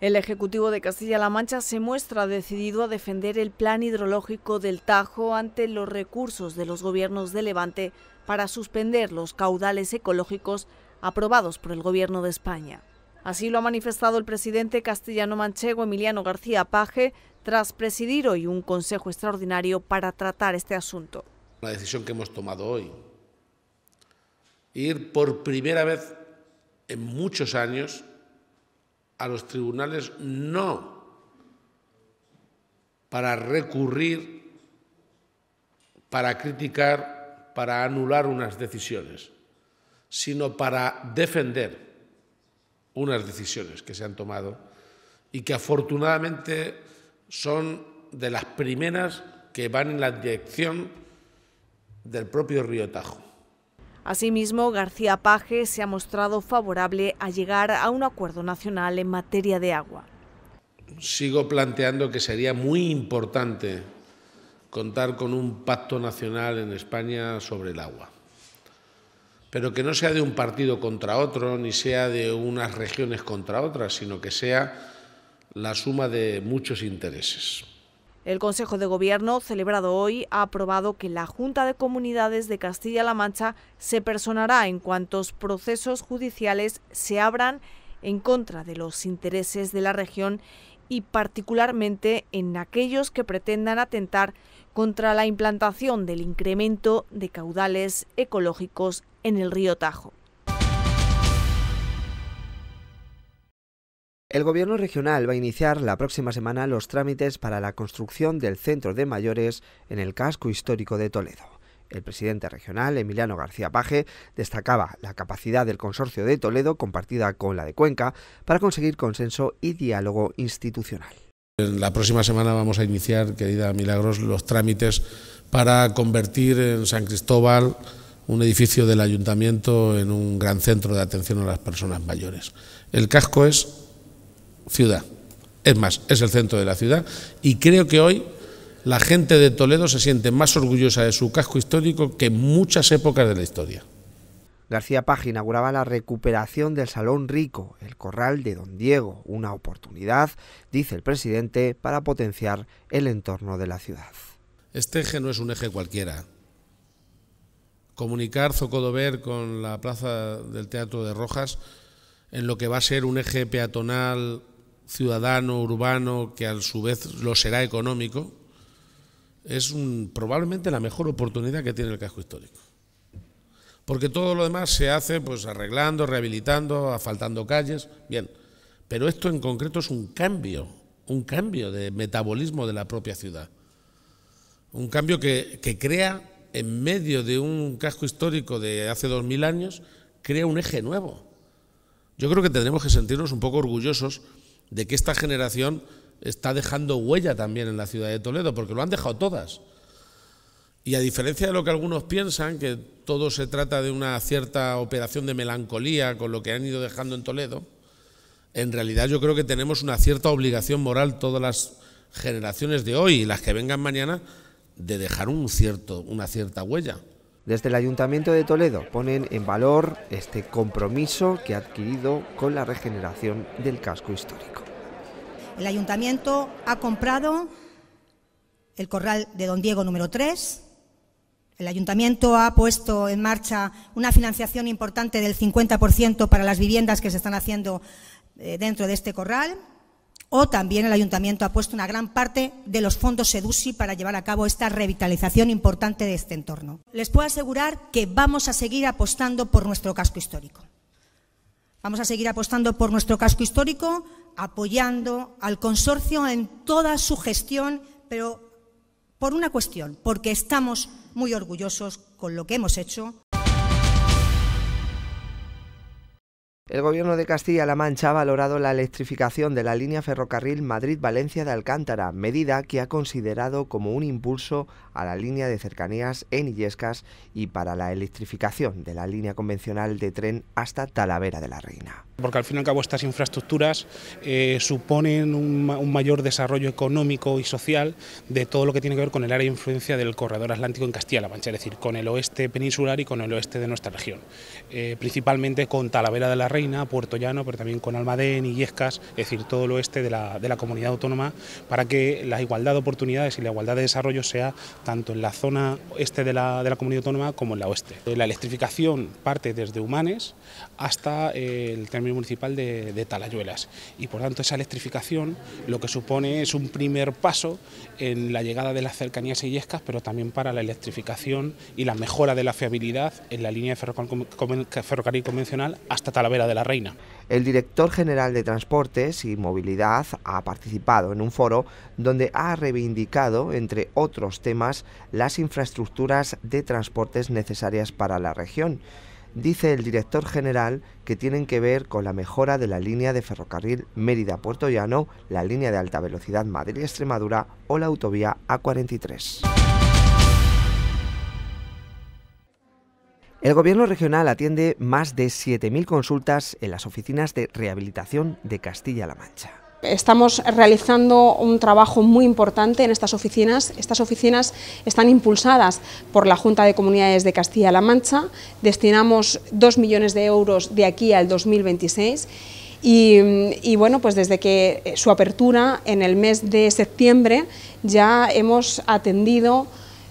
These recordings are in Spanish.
El Ejecutivo de Castilla-La Mancha se muestra decidido a defender el plan hidrológico del Tajo ante los recursos de los gobiernos de Levante para suspender los caudales ecológicos aprobados por el Gobierno de España. Así lo ha manifestado el presidente castellano-manchego Emiliano García Paje tras presidir hoy un consejo extraordinario para tratar este asunto. La decisión que hemos tomado hoy, ir por primera vez en muchos años a los tribunales no para recurrir, para criticar, para anular unas decisiones, sino para defender unas decisiones que se han tomado y que afortunadamente son de las primeras que van en la dirección del propio río Tajo. Asimismo, García Paje se ha mostrado favorable a llegar a un acuerdo nacional en materia de agua. Sigo planteando que sería muy importante contar con un pacto nacional en España sobre el agua, pero que no sea de un partido contra otro, ni sea de unas regiones contra otras, sino que sea la suma de muchos intereses. El Consejo de Gobierno, celebrado hoy, ha aprobado que la Junta de Comunidades de Castilla-La Mancha se personará en cuantos procesos judiciales se abran en contra de los intereses de la región y particularmente en aquellos que pretendan atentar contra la implantación del incremento de caudales ecológicos en el río Tajo. El Gobierno regional va a iniciar la próxima semana los trámites para la construcción del centro de mayores en el casco histórico de Toledo. El presidente regional, Emiliano García Paje, destacaba la capacidad del consorcio de Toledo, compartida con la de Cuenca, para conseguir consenso y diálogo institucional. La próxima semana vamos a iniciar, querida Milagros, los trámites para convertir en San Cristóbal un edificio del ayuntamiento en un gran centro de atención a las personas mayores. El casco es ciudad. Es más, es el centro de la ciudad y creo que hoy la gente de Toledo se siente más orgullosa de su casco histórico que en muchas épocas de la historia. García Paje inauguraba la recuperación del Salón Rico, el corral de Don Diego, una oportunidad, dice el presidente, para potenciar el entorno de la ciudad. Este eje no es un eje cualquiera. Comunicar Zocodover con la plaza del Teatro de Rojas en lo que va a ser un eje peatonal ciudadano urbano que a su vez lo será económico, es probablemente la mejor oportunidad que tiene el casco histórico. Porque todo lo demás se hace pues arreglando, rehabilitando, asfaltando calles, bien. Pero esto en concreto es un cambio, un cambio de metabolismo de la propia ciudad. Un cambio que, que crea en medio de un casco histórico de hace dos mil años, crea un eje nuevo. Yo creo que tendremos que sentirnos un poco orgullosos de que esta generación está dejando huella también en la ciudad de Toledo, porque lo han dejado todas. Y a diferencia de lo que algunos piensan, que todo se trata de una cierta operación de melancolía con lo que han ido dejando en Toledo, en realidad yo creo que tenemos una cierta obligación moral todas las generaciones de hoy y las que vengan mañana de dejar un cierto, una cierta huella. Desde el Ayuntamiento de Toledo ponen en valor este compromiso que ha adquirido con la regeneración del casco histórico. El Ayuntamiento ha comprado el corral de Don Diego número 3. El Ayuntamiento ha puesto en marcha una financiación importante del 50% para las viviendas que se están haciendo eh, dentro de este corral. O también el ayuntamiento ha puesto una gran parte de los fondos SEDUSI para llevar a cabo esta revitalización importante de este entorno. Les puedo asegurar que vamos a seguir apostando por nuestro casco histórico. Vamos a seguir apostando por nuestro casco histórico, apoyando al consorcio en toda su gestión, pero por una cuestión, porque estamos muy orgullosos con lo que hemos hecho, El gobierno de Castilla-La Mancha ha valorado la electrificación de la línea ferrocarril Madrid-Valencia de Alcántara, medida que ha considerado como un impulso a la línea de cercanías en Illescas y para la electrificación de la línea convencional de tren hasta Talavera de la Reina. Porque al fin y al cabo estas infraestructuras eh, suponen un, mayor desarrollo económico y social de todo lo que tiene que ver con el área de influencia del corredor atlántico en Castilla-La Mancha, es decir, con el oeste peninsular y con el oeste de nuestra región. Eh, principalmente con Talavera de la Reina, Puerto Llano, pero también con Almadén y es decir, todo el oeste de la, de la comunidad autónoma, para que la igualdad de oportunidades y la igualdad de desarrollo sea tanto en la zona este de la, comunidad autónoma como en la oeste. La electrificación parte desde Humanes hasta eh, el término municipal de, Talayuelas y por tanto esa electrificación lo que supone es un primer paso en la llegada de las cercanías illescas pero también para la electrificación y la mejora de la fiabilidad en la línea de ferrocarril convencional hasta Talavera de la Reina. El director general de Transportes y Movilidad ha participado en un foro donde ha reivindicado, entre otros temas, las infraestructuras de transportes necesarias para la región. Dice el director general que tienen que ver con la mejora de la línea de ferrocarril Mérida-Puerto Llano, la línea de alta velocidad Madrid-Extremadura o la autovía A43. El gobierno regional atiende más de 7.000 consultas en las oficinas de rehabilitación de Castilla-La Mancha. Estamos realizando un trabajo muy importante en estas oficinas. Estas oficinas están impulsadas por la Junta de Comunidades de Castilla-La Mancha. Destinamos 2 millones de euros de aquí al 2026. Y, y, bueno, pues desde que eh, su apertura en el mes de septiembre ya hemos atendido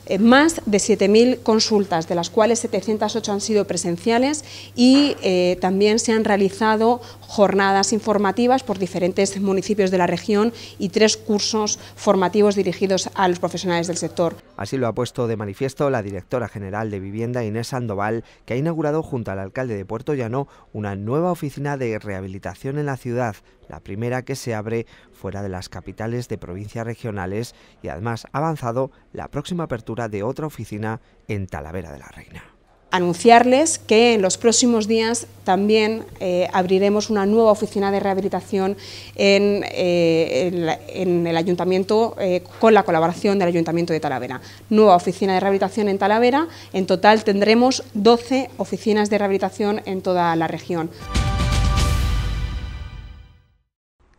eh, más de 7.000 consultas, de las cuales 708 han sido presenciales y eh, también se han realizado jornadas informativas por diferentes municipios de la región y tres cursos formativos dirigidos a los profesionales del sector. Así lo ha puesto de manifiesto la directora general de vivienda Inés Sandoval, que ha inaugurado junto al alcalde de Puerto Llano una nueva oficina de rehabilitación en la ciudad, la primera que se abre fuera de las capitales de provincias regionales y además ha avanzado la próxima apertura de otra oficina en Talavera de la Reina anunciarles que en los próximos días también eh, abriremos una nueva oficina de rehabilitación en, eh, el ayuntamiento eh, con la colaboración del ayuntamiento de Talavera. Nueva oficina de rehabilitación en Talavera, en total tendremos 12 oficinas de rehabilitación en toda la región.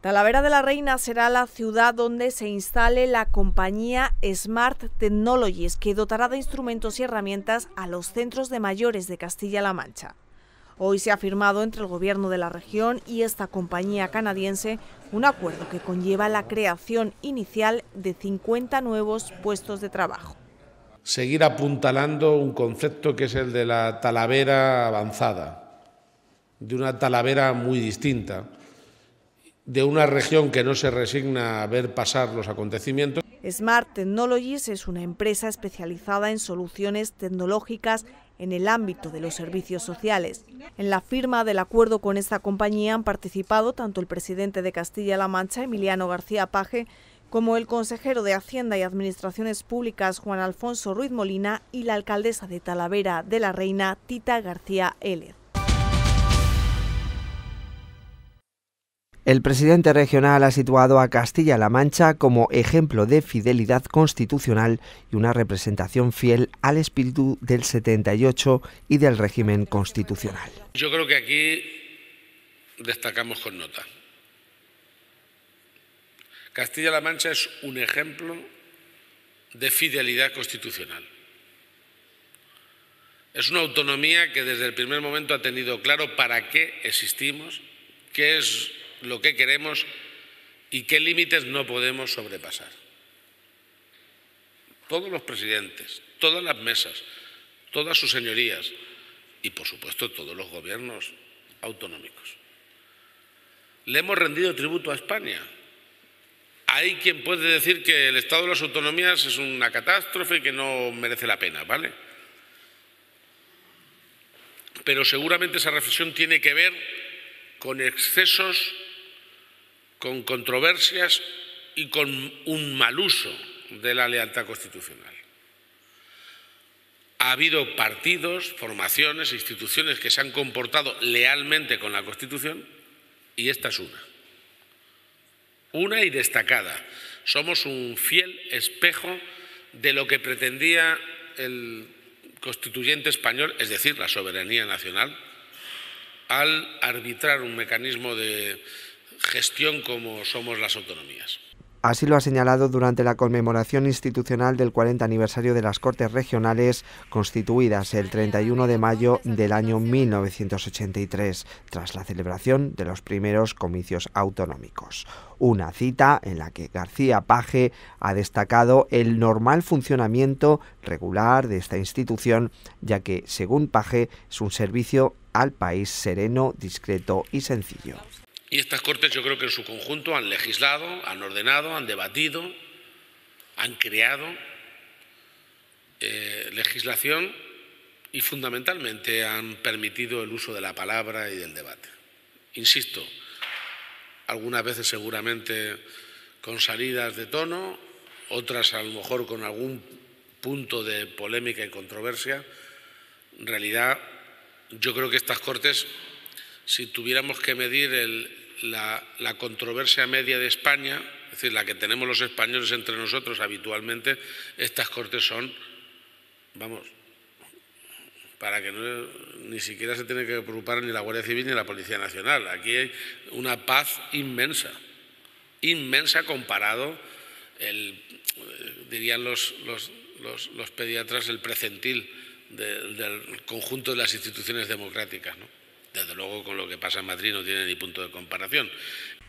Talavera de la Reina será la ciudad donde se instale la compañía Smart Technologies, que dotará de instrumentos y herramientas a los centros de mayores de Castilla-La Mancha. Hoy se ha firmado entre el gobierno de la región y esta compañía canadiense un acuerdo que conlleva la creación inicial de 50 nuevos puestos de trabajo. Seguir apuntalando un concepto que es el de la talavera avanzada, de una talavera muy distinta de una región que no se resigna a ver pasar los acontecimientos. Smart Technologies es una empresa especializada en soluciones tecnológicas en el ámbito de los servicios sociales. En la firma del acuerdo con esta compañía han participado tanto el presidente de Castilla-La Mancha, Emiliano García Paje, como el consejero de Hacienda y Administraciones Públicas, Juan Alfonso Ruiz Molina, y la alcaldesa de Talavera de la Reina, Tita García Élez. El presidente regional ha situado a Castilla-La Mancha como ejemplo de fidelidad constitucional y una representación fiel al espíritu del 78 y del régimen constitucional. Yo creo que aquí destacamos con nota. Castilla-La Mancha es un ejemplo de fidelidad constitucional. Es una autonomía que desde el primer momento ha tenido claro para qué existimos, qué es lo que queremos y qué límites no podemos sobrepasar. Todos los presidentes, todas las mesas, todas sus señorías y, por supuesto, todos los gobiernos autonómicos. Le hemos rendido tributo a España. Hay quien puede decir que el Estado de las Autonomías es una catástrofe y que no merece la pena, ¿vale? Pero seguramente esa reflexión tiene que ver con excesos con controversias y con un mal uso de la lealtad constitucional. Ha habido partidos, formaciones, e instituciones que se han comportado lealmente con la Constitución y esta es una. Una y destacada. Somos un fiel espejo de lo que pretendía el constituyente español, es decir, la soberanía nacional, al arbitrar un mecanismo de gestión como somos las autonomías. Así lo ha señalado durante la conmemoración institucional del 40 aniversario de las Cortes Regionales, constituidas el 31 de mayo del año 1983, tras la celebración de los primeros comicios autonómicos. Una cita en la que García Paje ha destacado el normal funcionamiento regular de esta institución, ya que, según Paje, es un servicio al país sereno, discreto y sencillo. Y estas Cortes yo creo que en su conjunto han legislado, han ordenado, han debatido, han creado eh, legislación y fundamentalmente han permitido el uso de la palabra y del debate. Insisto, algunas veces seguramente con salidas de tono, otras a lo mejor con algún punto de polémica y controversia. En realidad, yo creo que estas Cortes si tuviéramos que medir la, controversia media de España, es decir, la que tenemos los españoles entre nosotros habitualmente, estas cortes son, vamos, para que ni siquiera se tiene que preocupar ni la Guardia Civil ni la Policía Nacional. Aquí hay una paz inmensa, inmensa comparado, el, dirían los, pediatras, el precentil del conjunto de las instituciones democráticas. ¿no? desde luego con lo que pasa en Madrid no tiene ni punto de comparación.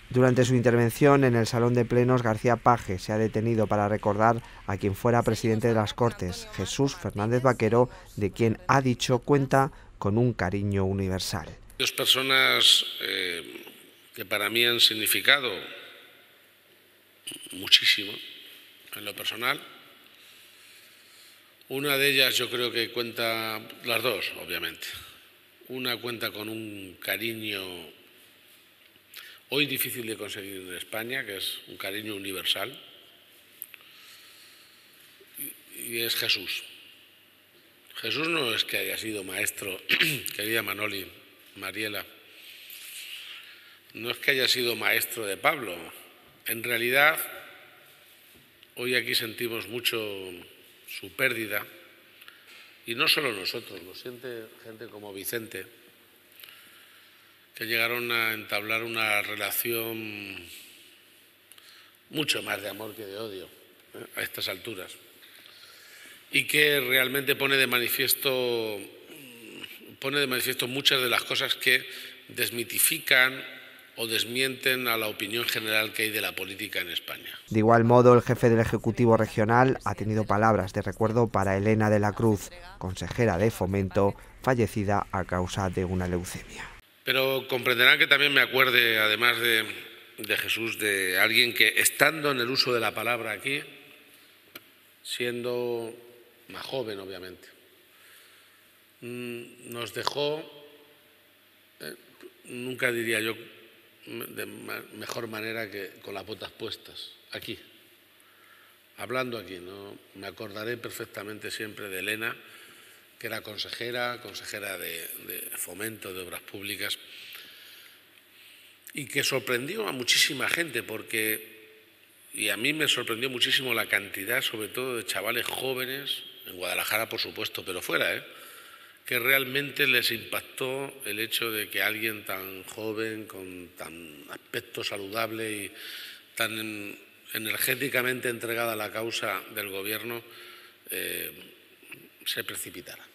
Durante su intervención en el Salón de Plenos, García Paje se ha detenido para recordar a quien fuera presidente de las Cortes, Jesús Fernández Vaquero, de quien ha dicho cuenta con un cariño universal. Dos personas eh, que para mí han significado muchísimo en lo personal. Una de ellas yo creo que cuenta las dos, obviamente una cuenta con un cariño hoy difícil de conseguir en España, que es un cariño universal, y es Jesús. Jesús no es que haya sido maestro, querida Manoli, Mariela, no es que haya sido maestro de Pablo. En realidad, hoy aquí sentimos mucho su pérdida y no solo nosotros, lo siente gente como Vicente, que llegaron a entablar una relación mucho más de amor que de odio ¿eh? a estas alturas, y que realmente pone de manifiesto pone de manifiesto muchas de las cosas que desmitifican o desmienten a la opinión general que hay de la política en España. De igual modo, el jefe del Ejecutivo Regional ha tenido palabras de recuerdo para Elena de la Cruz, consejera de Fomento, fallecida a causa de una leucemia. Pero comprenderán que también me acuerde, además de, Jesús, de alguien que, estando en el uso de la palabra aquí, siendo más joven, obviamente, mm, nos dejó, eh, nunca diría yo, de mejor manera que con las botas puestas, aquí, hablando aquí. ¿no? Me acordaré perfectamente siempre de Elena, que era consejera, consejera de, de fomento de obras públicas, y que sorprendió a muchísima gente porque, y a mí me sorprendió muchísimo la cantidad, sobre todo de chavales jóvenes, en Guadalajara por supuesto, pero fuera, ¿eh? que realmente les impactó el hecho de que alguien tan joven, con tan aspecto saludable y tan energéticamente entregada a la causa del gobierno, eh, se precipitara.